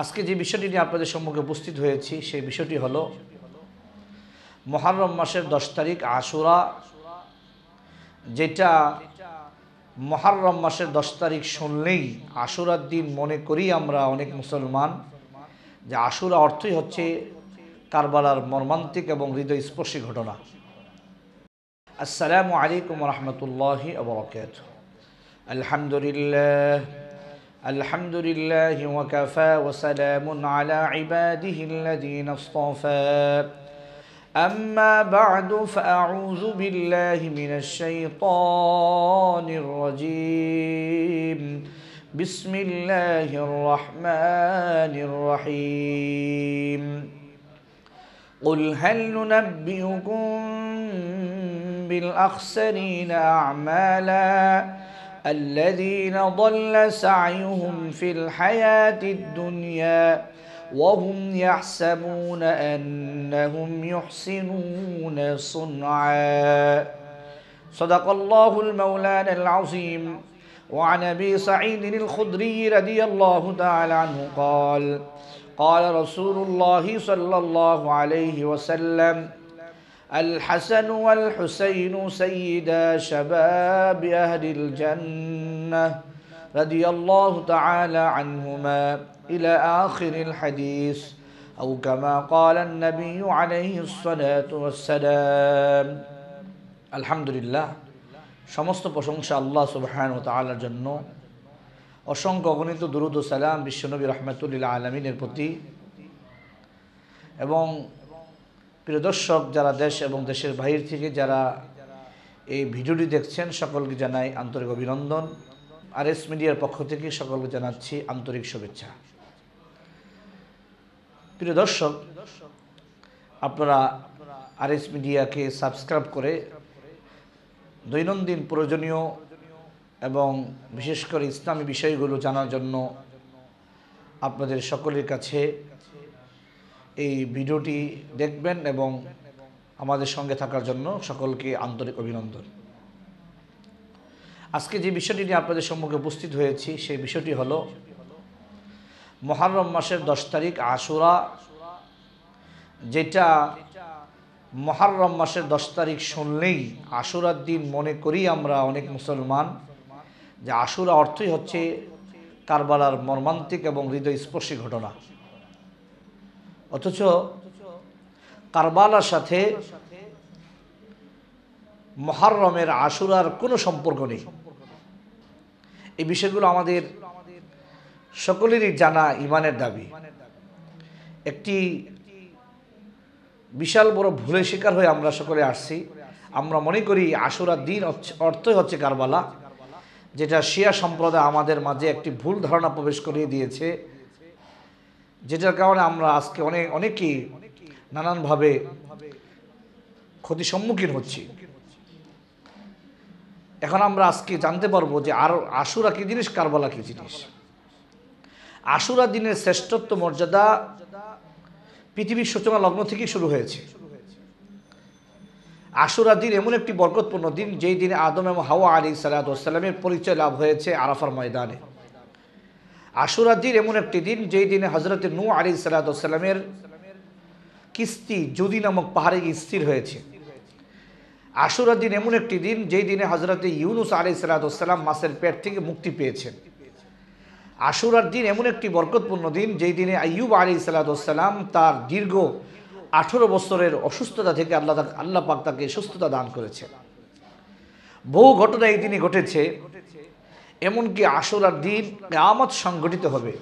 আজকে যে বিষয়টি নিয়ে আপনাদের সম্মুখে উপস্থিত হয়েছি সেই বিষয়টি হল মহারম মাসের দশ তারিখ আশুরা যেটা মহারম মাসের দশ তারিখ শুনলেই আশুরার দিন মনে করি আমরা অনেক মুসলমান যে আশুরা অর্থই হচ্ছে কারবালার মর্মান্তিক এবং হৃদয়স্পর্শী ঘটনা আসসালামু আলাইকুম রহমতুল্লাহ আবরকাত আলহামদুলিল্লাহ الحمد لله وكفى وسلام على عباده الذين اصطفى أما بعد فأعوذ بالله من الشيطان الرجيم بسم الله الرحمن الرحيم قل هل ننبئكم بالأخسرين أعمالاً الذين ضل سعيهم في الحياة الدنيا وهم يحسبون أنهم يحسنون صنعا صدق الله المولان العظيم وعن أبي سعيد الخدري رضي الله تعالى عنه قال قال رسول الله صلى الله عليه وسلم الحسن والحسين سيدا شباب أهل الجنة رضي الله تعالى عنهما إلى آخر الحديث أو كما قال النبي عليه الصلاة والسلام الحمد لله شمست প্রশংসা আল্লাহ সুবহান ও তালার জন্য অসংখ্য অগণিত দুরুদ সালাম বিশ্বনবী রহমতুল্লিল আলমিনের প্রতি এবং প্রিয় দর্শক যারা দেশ এবং দেশের বাহির থেকে যারা এই ভিডিওটি দেখছেন সকলকে জানাই আন্তরিক অভিনন্দন আর এস মিডিয়ার পক্ষ থেকে সকলকে জানাচ্ছি আন্তরিক শুভেচ্ছা প্রিয় দর্শক আপনারা আর এস মিডিয়াকে সাবস্ক্রাইব করে দৈনন্দিন প্রয়োজনীয় এবং বিশেষ করে ইসলামী বিষয়গুলো জানার জন্য আপনাদের সকলের কাছে এই ভিডিওটি দেখবেন এবং আমাদের সঙ্গে থাকার জন্য সকলকে আন্তরিক অভিনন্দন আজকে যে বিষয়টি নিয়ে আপনাদের সম্মুখে উপস্থিত হয়েছি সেই বিষয়টি হল মহারম মাসের দশ তারিখ আশুরা যেটা মহারম মাসের দশ তারিখ শুনলেই আশুরার দিন মনে করি আমরা অনেক মুসলমান যে আশুরা অর্থই হচ্ছে কারবালার মর্মান্তিক এবং হৃদয় স্পর্শী ঘটনা অথচ কারবালার সাথে মহারমের আশুরার কোনো সম্পর্ক নেই এই বিষয়গুলো আমাদের সকলেরই জানা ইমানের দাবি একটি বিশাল বড় ভুলের শিকার হয়ে আমরা সকলে আসছি আমরা মনে করি আশুরার দিন অর্থই হচ্ছে কারবালা যেটা শিয়া সম্প্রদায় আমাদের মাঝে একটি ভুল ধারণা প্রবেশ করিয়ে দিয়েছে যেটার কারণে আমরা আজকে অনেক অনেকেই নানানভাবে ক্ষতির সম্মুখীন হচ্ছি এখন আমরা আজকে জানতে পারবো যে আর আশুরা কী জিনিস কারবালা কী জিনিস আশুরা দিনের শ্রেষ্ঠত্ব মর্যাদা পৃথিবীর সূচনা লগ্ন থেকেই শুরু হয়েছে আশুরা দিন এমন একটি বরকতপূর্ণ দিন যেই দিনে আদম এবং হাওয়া আলী সালাতামের পরিচয় লাভ হয়েছে আরাফার ময়দানে দিন এমন একটি দিন যেই দিনে হজরত নু আলী সালাতামের কিস্তি যদি নামক পাহাড়ে স্থির হয়েছে আশুরা দিন এমন একটি দিন যেই দিনে হজরত ইউনুস আলী সালাতাম মাসের পেট থেকে মুক্তি পেয়েছেন আশুরার দিন এমন একটি বরকতপূর্ণ দিন যেই দিনে আইয়ুব আলী সালাতাম তার দীর্ঘ আঠেরো বছরের অসুস্থতা থেকে আল্লাহ আল্লাহ পাক তাকে সুস্থতা দান করেছে বহু ঘটনা এই দিনে ঘটেছে এমনকি আশুরার দিন আমত সংগঠিত হবে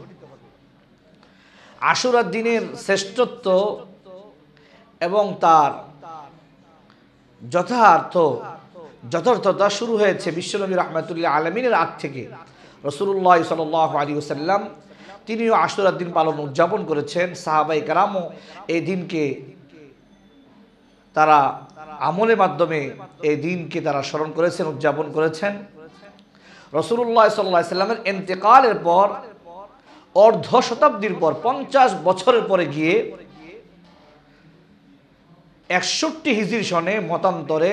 আশুরার দিনের শ্রেষ্ঠত্ব এবং তার যথার্থ যথার্থতা শুরু হয়েছে বিশ্বনবী রহমতুল্লাহ আলমিনের আগ থেকে রসুল্লাহ সাল আলী সাল্লাম তিনিও আশুরার দিন পালন উদযাপন করেছেন সাহাবাই কারামও এই দিনকে তারা আমলের মাধ্যমে এই দিনকে তারা স্মরণ করেছেন উদযাপন করেছেন রসুল্লাহ সাল্লা সাল্লামের এন্তেকালের পর অর্ধ শতাব্দীর পর পঞ্চাশ বছরের পরে গিয়ে একষট্টি হিজির সনে মতান্তরে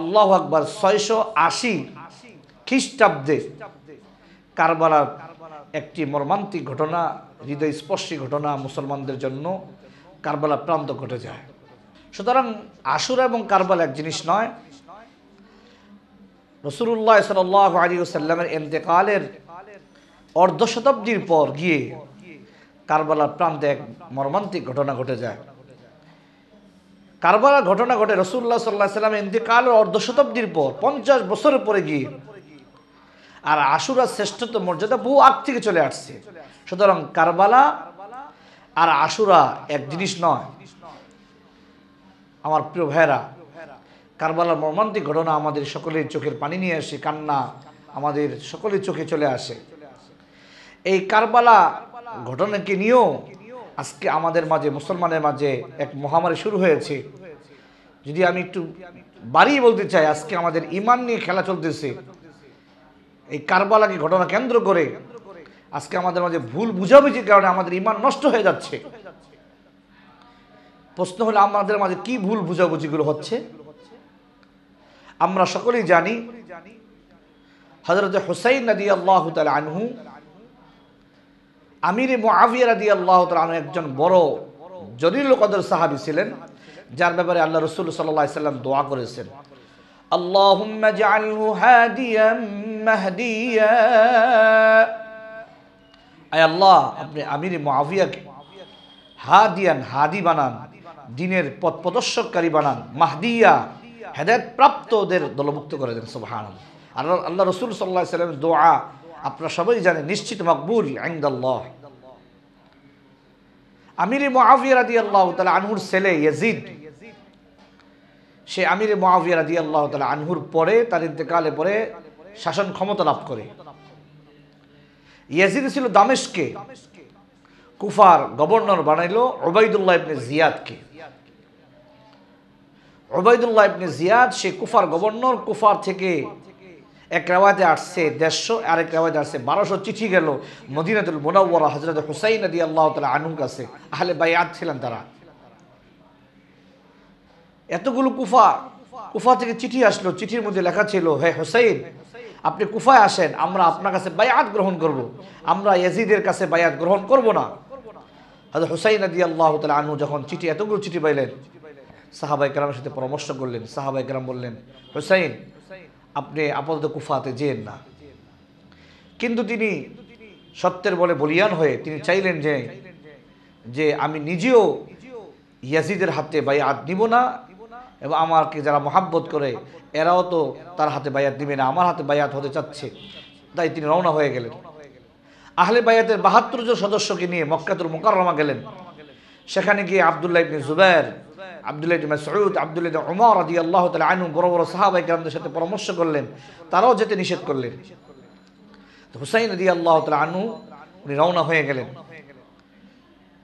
আল্লাহ আকবর ছয়শো আশি খ্রিস্টাব্দে কারবার একটি মর্মান্তিক ঘটনা হৃদয়স্পর্শী ঘটনা মুসলমানদের জন্য কারবালা প্রান্ত ঘটে যায় সুতরাং আশুরা এবং কারবালা এক জিনিস নয় রসুল্লাহ সাল আলী সাল্লামের এন্তেকালের অর্ধ শতাব্দীর পর গিয়ে কারবালার প্রান্তে এক মর্মান্তিক ঘটনা ঘটে যায় কারবালার ঘটনা ঘটে রসুল্লাহ সাল্লাহ সাল্লাম ইন্তিকালের অর্ধ শতাব্দীর পর পঞ্চাশ বছরের পরে গিয়ে আর আশুরার শ্রেষ্ঠত্ব মর্যাদা বহু আগ থেকে চলে আসছে সুতরাং কারবালা আর আশুরা এক জিনিস নয় আমার প্রিয় ভাইরা কারবালার মর্মান্তিক ঘটনা আমাদের সকলের চোখের পানি নিয়ে আসে কান্না আমাদের সকলের চোখে চলে আসে এই কারবালা ঘটনাকে নিয়েও আজকে আমাদের মাঝে মুসলমানের মাঝে এক মহামারী শুরু হয়েছে যদি আমি একটু বাড়িয়ে বলতে চাই আজকে আমাদের ইমান নিয়ে খেলা চলতেছে এই কারবালাকে ঘটনা কেন্দ্র করে আজকে আমাদের মাঝে ভুল বুঝাবুঝির কারণে আমাদের ইমান নষ্ট হয়ে যাচ্ছে প্রশ্ন হলো আমাদের মাঝে কি ভুল বুঝাবুঝিগুলো হচ্ছে আমরা সকলেই জানি হজরত হুসাইন নদী আল্লাহ আনহু আমির মুআবিয়া রাদি আল্লাহ তালু একজন বড় জরিল কদর সাহাবি ছিলেন যার ব্যাপারে আল্লাহ রসুল সাল্লাম দোয়া করেছেন আল্লাহ আপনি আমির মুআবিয়াকে হাদিয়ান হাদি বানান দ্বীনের পথ প্রদর্শককারী বানান মাহদিয়া হেদায়তপ্রাপ্তদের দলমুক্ত করে দেন সোহান আল্লাহ আল্লাহ রসুল সাল্লা সাল্লামের দোয়া আপনারা সবাই জানেন নিশ্চিত মকবুল আইন্দাল্লাহ আমিরে মহাবিয়া রাদি আল্লাহ তালা আনহুর ছেলে ইয়াজিদ সে আমিরে মহাবিয়া রাদি আল্লাহ তালা আনহুর পরে তার ইন্তেকালে পরে শাসন ক্ষমতা লাভ করে ইয়াজিদ ছিল দামেশকে কুফার গভর্নর বানাইল ওবায়দুল্লাহ ইবনে জিয়াদকে ওবায়দুল্লাহ ইবনে জিয়াদ সে কুফার গভর্নর কুফার থেকে এক রেওয়াজে আসছে দেড়শো আর এক রেওয়াজে আসছে বারোশো চিঠি গেল মদিনাতুল মোনাওয়ারা হজরত হুসাইন আদি আল্লাহ তালা আনুক আছে আহলে আদ ছিলেন তারা এতগুলো কুফা কুফা থেকে চিঠি আসলো চিঠির মধ্যে লেখা ছিল হে হুসাইন আপনি কুফায় আসেন আমরা আপনার কাছে বায়াত গ্রহণ করব। আমরা ইয়াজিদের কাছে বায়াত গ্রহণ করব না হাজর হুসাইন আদি আল্লাহ তালা আনু যখন চিঠি এতগুলো চিঠি পাইলেন সাহাবাই গ্রামের সাথে পরামর্শ করলেন সাহাবাই গ্রাম বললেন হোসাইন আপনি আপাতত কুফাতে যেন না কিন্তু তিনি সত্যের বলে বলিয়ান হয়ে তিনি চাইলেন যে যে আমি নিজেও ইয়াজিদের হাতে বায়াত নিব না এবং আমাকে যারা মহাব্বত করে এরাও তো তার হাতে বায়াত নিবে না আমার হাতে বায়াত হতে চাচ্ছে তাই তিনি রওনা হয়ে গেলেন আহলে বায়াতের বাহাত্তর জন সদস্যকে নিয়ে মক্কাতুল মোকাররমা গেলেন সেখানে গিয়ে আবদুল্লাহ ইবনে জুবাইর আবদুল্লাহ ইবনে মাসউদ আবদুল্লাহ ইবনে উমর রাদিয়াল্লাহু তাআলা আনহু বড় বড় সাহাবায়ে کرامদের সাথে পরামর্শ করলেন তারাও যেতে নিষেধ করলেন তো হুসাইন রাদিয়াল্লাহু তাআলা আনহু উনি রওনা হয়ে গেলেন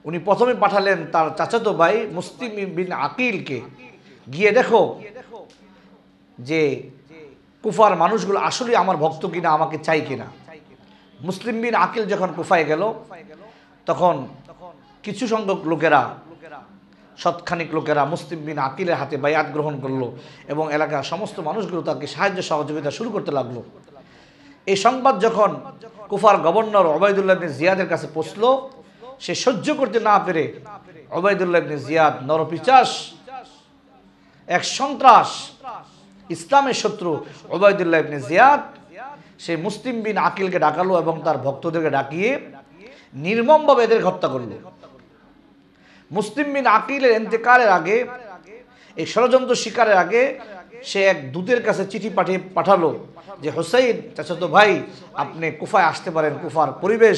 উনি প্রথমে পাঠালেন তার চাচাতো ভাই মুসলিম বিন আকিলকে গিয়ে দেখো যে কুফার মানুষগুলো আসলে আমার ভক্ত কিনা আমাকে চাই কিনা মুসলিম বিন আকিল যখন কুফায় গেল তখন কিছু সংখ্যক লোকেরা সৎখানিক লোকেরা মুসলিম বিন আকিলের হাতে বায়াত গ্রহণ করলো এবং এলাকার সমস্ত মানুষগুলো তাকে সাহায্য সহযোগিতা শুরু করতে লাগলো এই সংবাদ যখন কুফার গভর্নর ওবায়দুল্লাহ বিন জিয়াদের কাছে পৌঁছলো সে সহ্য করতে না পেরে ওবায়দুল্লাহ ইবনে জিয়াদ নরপিচাস এক সন্ত্রাস ইসলামের শত্রু ওবায়দুল্লাহ ইবনে জিয়াদ সে মুসলিম বিন আকিলকে ডাকালো এবং তার ভক্তদেরকে ডাকিয়ে নির্মমভাবে এদের হত্যা করলো মুসলিম বিন আকিলের এন্তেকালের আগে এই ষড়যন্ত্র শিকারের আগে সে এক দূতের কাছে চিঠি পাঠিয়ে পাঠালো যে হোসাইন তো ভাই আপনি কুফায় আসতে পারেন কুফার পরিবেশ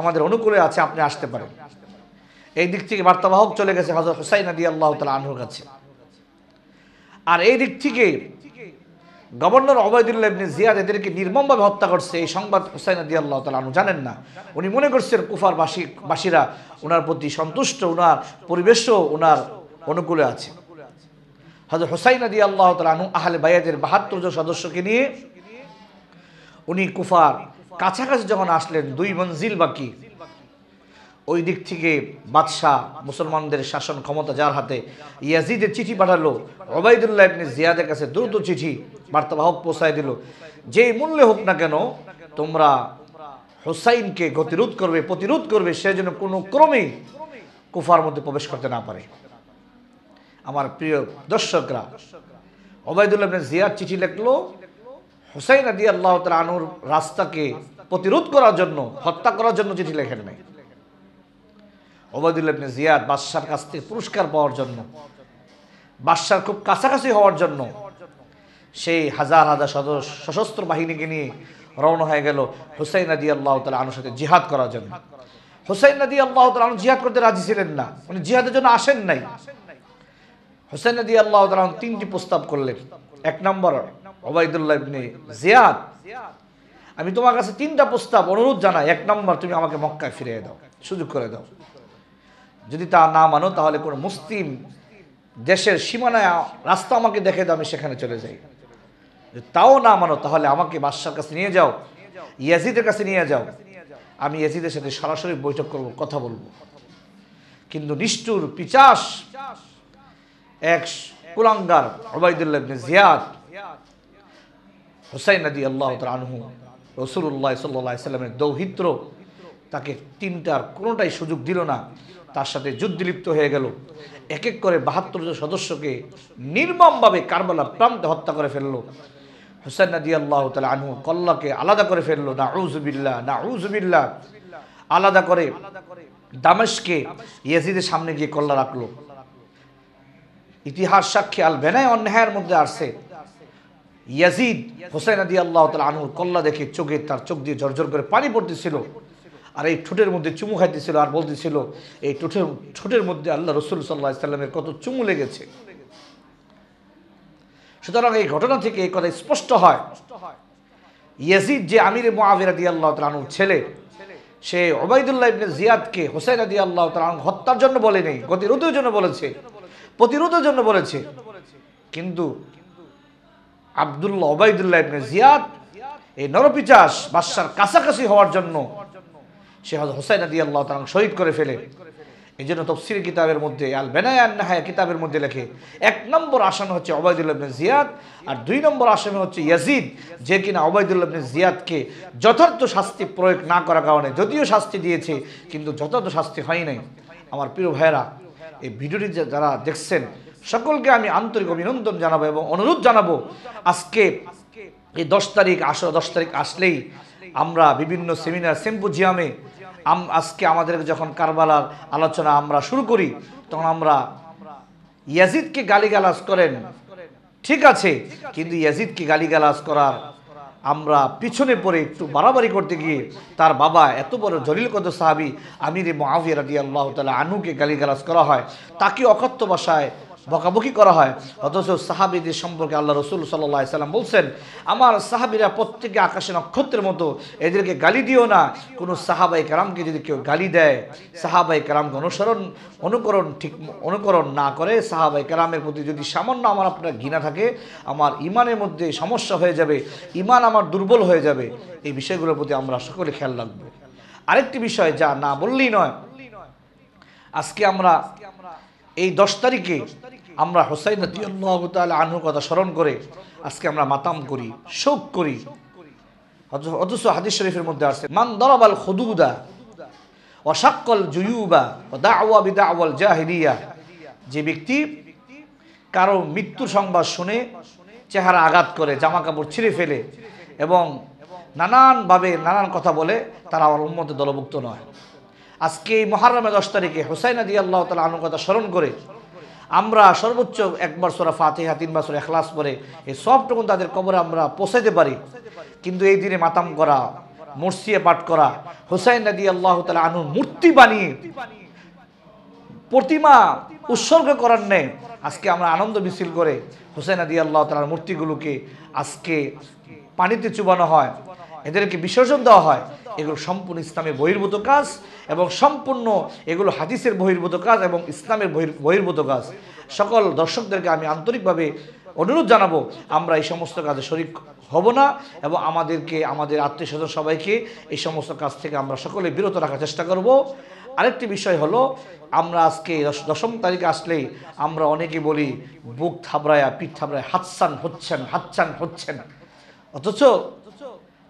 আমাদের অনুকূলে আছে আপনি আসতে পারেন এই দিক থেকে বার্তাবাহক চলে গেছে হজরত হোসাইন আদি আল্লাহ তালা আনহুর কাছে আর এই দিক থেকে গভর্নর অবৈদুল্লাহ ইবনে জিয়াদ এদেরকে নির্মমভাবে হত্যা করছে এই সংবাদ হুসাইন আদি আল্লাহ আনু জানেন না উনি মনে করছেন কুফার বাসী বাসীরা ওনার প্রতি সন্তুষ্ট ওনার পরিবেশও ওনার অনুকূলে আছে হাজর হুসাইন আদি আল্লাহ আনু আহলে বাইয়াদের বাহাত্তর জন সদস্যকে নিয়ে উনি কুফার কাছাকাছি যখন আসলেন দুই মঞ্জিল বাকি ওই দিক থেকে বাদশাহ মুসলমানদের শাসন ক্ষমতা যার হাতে ইয়াজিদের চিঠি পাঠালো ওবায়দুল্লাহ ইবনে জিয়াদের কাছে দ্রুত চিঠি বার্তাবাহক পৌঁছায় দিল যেই মূল্যে হোক না কেন তোমরা হোসাইনকে গতিরোধ করবে প্রতিরোধ করবে সে যেন কোনো ক্রমেই কুফার মধ্যে প্রবেশ করতে না পারে আমার প্রিয় দর্শকরা ওবায়দুল্লাহ ইবনে জিয়াদ চিঠি লিখলো হোসাইন আদি আল্লাহ তালা আনুর রাস্তাকে প্রতিরোধ করার জন্য হত্যা করার জন্য চিঠি লেখেন নাই ওবায়দুল্লাহ ইবনে জিয়াদ বাদশার কাছ থেকে পুরস্কার পাওয়ার জন্য বাদশার খুব কাছাকাছি হওয়ার জন্য সেই হাজার হাজার সদস্য সশস্ত্র বাহিনীকে নিয়ে রওনা হয়ে গেল হুসাইন আদি আল্লাহ তালা আনুর সাথে জিহাদ করার জন্য হুসাইন আদি আল্লাহ তালা জিহাদ করতে রাজি ছিলেন না উনি জিহাদের জন্য আসেন নাই হুসাইন আদি আল্লাহ তালা তিনটি প্রস্তাব করলেন এক নম্বর ওবায়দুল্লাহ ইবনে জিয়াদ আমি তোমার কাছে তিনটা প্রস্তাব অনুরোধ জানাই এক নম্বর তুমি আমাকে মক্কায় ফিরিয়ে দাও সুযোগ করে দাও যদি তা না মানো তাহলে কোনো মুসলিম দেশের সীমানায় রাস্তা আমাকে দেখে দাও আমি সেখানে চলে যাই তাও না মানো তাহলে আমাকে বাদশার কাছে নিয়ে যাও ইয়াজিদের কাছে নিয়ে যাও আমি ইয়াজিদের সাথে সরাসরি বৈঠক করব কথা বলবো কিন্তু নিষ্ঠুর পিচাস এক কুলাঙ্গার ওবায়দুল্লাহ জিয়াদ হুসাইন নদী আল্লাহ আনহু রসুল্লাহ সাল্লাহ সাল্লামের দৌহিত্র তাকে তিনটার কোনোটাই সুযোগ দিল না তার সাথে যুদ্ধ লিপ্ত হয়ে গেল এক এক করে বাহাত্তর জন সদস্যকে নির্মমভাবে কারবালা প্রান্তে হত্যা করে ফেললো হুসেন নদী আল্লাহ তালা আনহু কল্লাকে আলাদা করে ফেললো না উজবিল্লা না উজবিল্লা আলাদা করে দামেশকে ইয়াজিদের সামনে গিয়ে কল্লা রাখলো ইতিহাস সাক্ষী আল ভেনায় অন্যায়ের মধ্যে আসছে ইয়াজিদ হুসেন আদি আল্লাহ তালা আনুর কল্লা দেখে চোখে তার চোখ দিয়ে ঝরঝর করে পানি পড়তেছিল আর এই ঠোঁটের মধ্যে চুমু খাইতেছিল আর বলতেছিল এই ঠোঁটের ঠোঁটের মধ্যে আল্লাহ রসুল সাল্লাহ ইসলামের কত চুমু লেগেছে সুতরাং এই ঘটনা থেকে এই কথা স্পষ্ট হয় ইয়াজিদ যে আমির মহাবির আদি আল্লাহ তালুর ছেলে সে ওবায়দুল্লাহ ইবনে জিয়াদকে হোসেন আদি আল্লাহ তালু হত্যার জন্য বলেনি গতিরোধের জন্য বলেছে প্রতিরোধের জন্য বলেছে কিন্তু আবদুল্লাহ ওবায়দুল্লাহ ইবনে জিয়াদ এই নরপিচাস বাদশার কাছাকাছি হওয়ার জন্য সে হজ হোসাইন আদি আল্লাহ তালাম শহীদ করে ফেলে এই জন্য তফসির কিতাবের মধ্যে আল বেনায় নাহায়া কিতাবের মধ্যে লেখে এক নম্বর আসামি হচ্ছে ওবায়দুল্লাহ জিয়াদ আর দুই নম্বর আসামি হচ্ছে ইয়াজিদ যে কিনা ওবায়দুল্লাহ জিয়াদকে যথার্থ শাস্তি প্রয়োগ না করার কারণে যদিও শাস্তি দিয়েছে কিন্তু যথার্থ শাস্তি হয় নাই আমার প্রিয় ভাইয়েরা এই ভিডিওটি যারা দেখছেন সকলকে আমি আন্তরিক অভিনন্দন জানাবো এবং অনুরোধ জানাবো আজকে এই দশ তারিখ আসো দশ তারিখ আসলেই আমরা বিভিন্ন সেমিনার সেম্পুজিয়ামে আম আজকে আমাদের যখন কারবালার আলোচনা আমরা শুরু করি তখন আমরা ইয়াজিদকে গালিগালাজ করেন ঠিক আছে কিন্তু ইয়াজিদকে গালিগালাজ করার আমরা পিছনে পড়ে একটু বাড়াবাড়ি করতে গিয়ে তার বাবা এত বড় জলিল কত সাহাবি আমির মহাবিয়া রাজি আল্লাহ তালা আনুকে গালিগালাজ করা হয় তাকে অকথ্য ভাষায় বকাবকি করা হয় অথচ সাহাবিদের সম্পর্কে আল্লাহ রসুল সাল্লাহ সাল্লাম বলছেন আমার সাহাবিরা প্রত্যেকে আকাশে নক্ষত্রের মতো এদেরকে গালি দিও না কোনো সাহাবাই কালামকে যদি কেউ গালি দেয় সাহাবাই কালামকে অনুসরণ অনুকরণ ঠিক অনুকরণ না করে সাহাবাই কালামের প্রতি যদি সামান্য আমার আপনার ঘৃণা থাকে আমার ইমানের মধ্যে সমস্যা হয়ে যাবে ইমান আমার দুর্বল হয়ে যাবে এই বিষয়গুলোর প্রতি আমরা সকলে খেয়াল রাখবো আরেকটি বিষয় যা না বললেই নয় আজকে আমরা এই দশ তারিখে আমরা হোসাইন আনহুর কথা স্মরণ করে আজকে আমরা মাতাম করি শোক করি অথচ হাদিস শরীফের মধ্যে আছে মান দরাবাল খুদুদা অসাক্কল জুয়ুবা দাওয়া বিদা আওয়াল জাহিরিয়া যে ব্যক্তি কারো মৃত্যু সংবাদ শুনে চেহারা আঘাত করে জামা কাপড় ছিঁড়ে ফেলে এবং নানানভাবে নানান কথা বলে তারা আমার উন্মতে দলভুক্ত নয় আজকে এই মহারমে দশ তারিখে হোসাইন আদি আল্লাহ তালা আনুর কথা স্মরণ করে আমরা সর্বোচ্চ একবার সোরা ফাতেহা তিন বছর এখলাস পরে এই সবটুকু তাদের কবরে আমরা পৌঁছাইতে পারি কিন্তু এই দিনে মাতাম করা মর্সিয়া পাঠ করা হোসাইন নদী আল্লাহ তালা আনুর মূর্তি বানিয়ে প্রতিমা উৎসর্গ করার নেই আজকে আমরা আনন্দ মিছিল করে হোসেন আদি আল্লাহ তালার মূর্তিগুলোকে আজকে পানিতে চুবানো হয় এদেরকে বিসর্জন দেওয়া হয় এগুলো সম্পূর্ণ ইসলামের বহির্ভূত কাজ এবং সম্পূর্ণ এগুলো হাদিসের বহির্ভূত কাজ এবং ইসলামের বহির্ভূত কাজ সকল দর্শকদেরকে আমি আন্তরিকভাবে অনুরোধ জানাবো আমরা এই সমস্ত কাজে শরিক হব না এবং আমাদেরকে আমাদের আত্মীয় স্বজন সবাইকে এই সমস্ত কাজ থেকে আমরা সকলে বিরত রাখার চেষ্টা করব আরেকটি বিষয় হলো আমরা আজকে দশম তারিখে আসলেই আমরা অনেকে বলি বুক থাবড়ায়া পিঠ থাবড়ায় হাতসান হচ্ছেন হাতসান হচ্ছেন অথচ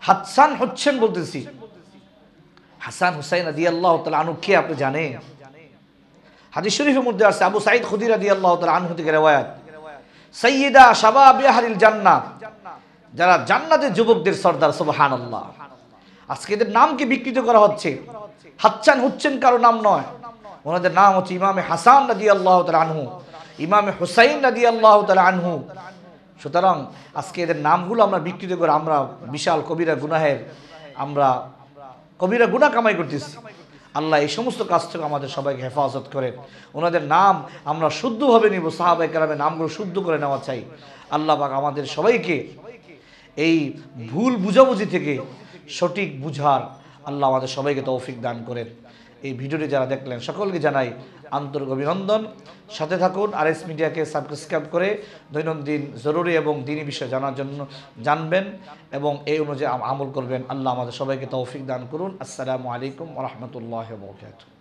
হাতসান হচ্ছেন বলতেছি হাসান হুসাইন আদি আল্লাহ তালা আনু কে আপনি জানেন হাদিস শরীফের মধ্যে আছে আবু সাইদ খুদির আদি আল্লাহ তালা আনহু থেকে রেওয়ায়াত সৈয়দা সাবা জান্নাত যারা জান্নাতের যুবকদের সর্দার সুবাহান আল্লাহ আজকে এদের নামকে বিকৃত করা হচ্ছে হাচ্ছান হচ্ছেন কারো নাম নয় ওনাদের নাম হচ্ছে ইমামে হাসান নদী আল্লাহ আনহু ইমামে হুসাইন নদী আল্লাহ আনহু সুতরাং আজকে এদের নামগুলো আমরা বিকৃত করে আমরা বিশাল কবিরা গুনাহের আমরা কবিরা গুণা কামাই করতেছি আল্লাহ এই সমস্ত কাজ থেকে আমাদের সবাইকে হেফাজত করেন ওনাদের নাম আমরা শুদ্ধভাবে নিব সাহাবাই কালামের নামগুলো শুদ্ধ করে নেওয়া চাই আল্লাহ বাক আমাদের সবাইকে এই ভুল বুঝাবুঝি থেকে সঠিক বুঝার আল্লাহ আমাদের সবাইকে তৌফিক দান করেন এই ভিডিওটি যারা দেখলেন সকলকে জানাই আন্তরিক অভিনন্দন সাথে থাকুন আর এস মিডিয়াকে সাবস্ক্রাইব করে দৈনন্দিন জরুরি এবং দিনী বিষয় জানার জন্য জানবেন এবং এই অনুযায়ী আমল করবেন আল্লাহ আমাদের সবাইকে তৌফিক দান করুন আসসালামু আলাইকুম রহমতুল্লাহ বরকাত